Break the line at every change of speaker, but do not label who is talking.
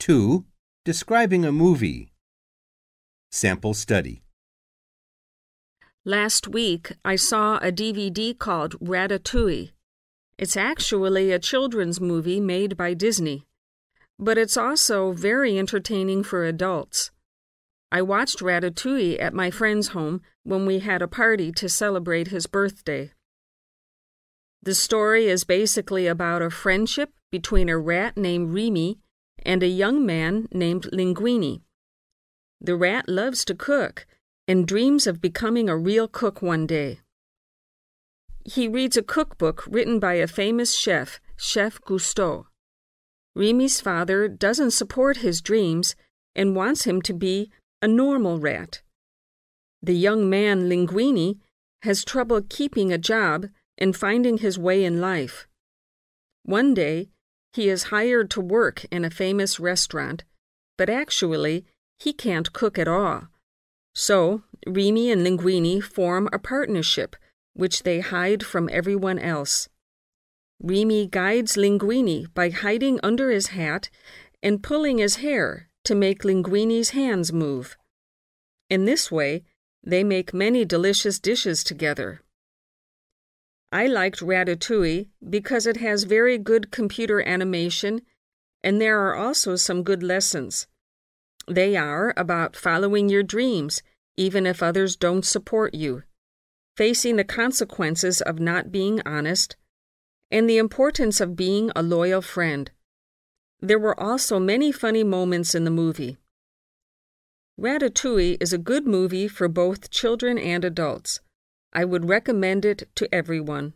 2. Describing a movie. Sample study. Last week, I saw a DVD called Ratatouille. It's actually a children's movie made by Disney, but it's also very entertaining for adults. I watched Ratatouille at my friend's home when we had a party to celebrate his birthday. The story is basically about a friendship between a rat named Remy and a young man named Linguini. The rat loves to cook and dreams of becoming a real cook one day. He reads a cookbook written by a famous chef, Chef Gusteau. Remy's father doesn't support his dreams and wants him to be a normal rat. The young man, Linguini, has trouble keeping a job and finding his way in life. One day, he is hired to work in a famous restaurant, but actually, he can't cook at all. So, Remy and Linguini form a partnership, which they hide from everyone else. Remy guides Linguini by hiding under his hat and pulling his hair to make Linguini's hands move. In this way, they make many delicious dishes together. I liked Ratatouille because it has very good computer animation, and there are also some good lessons. They are about following your dreams, even if others don't support you, facing the consequences of not being honest, and the importance of being a loyal friend. There were also many funny moments in the movie. Ratatouille is a good movie for both children and adults. I would recommend it to everyone.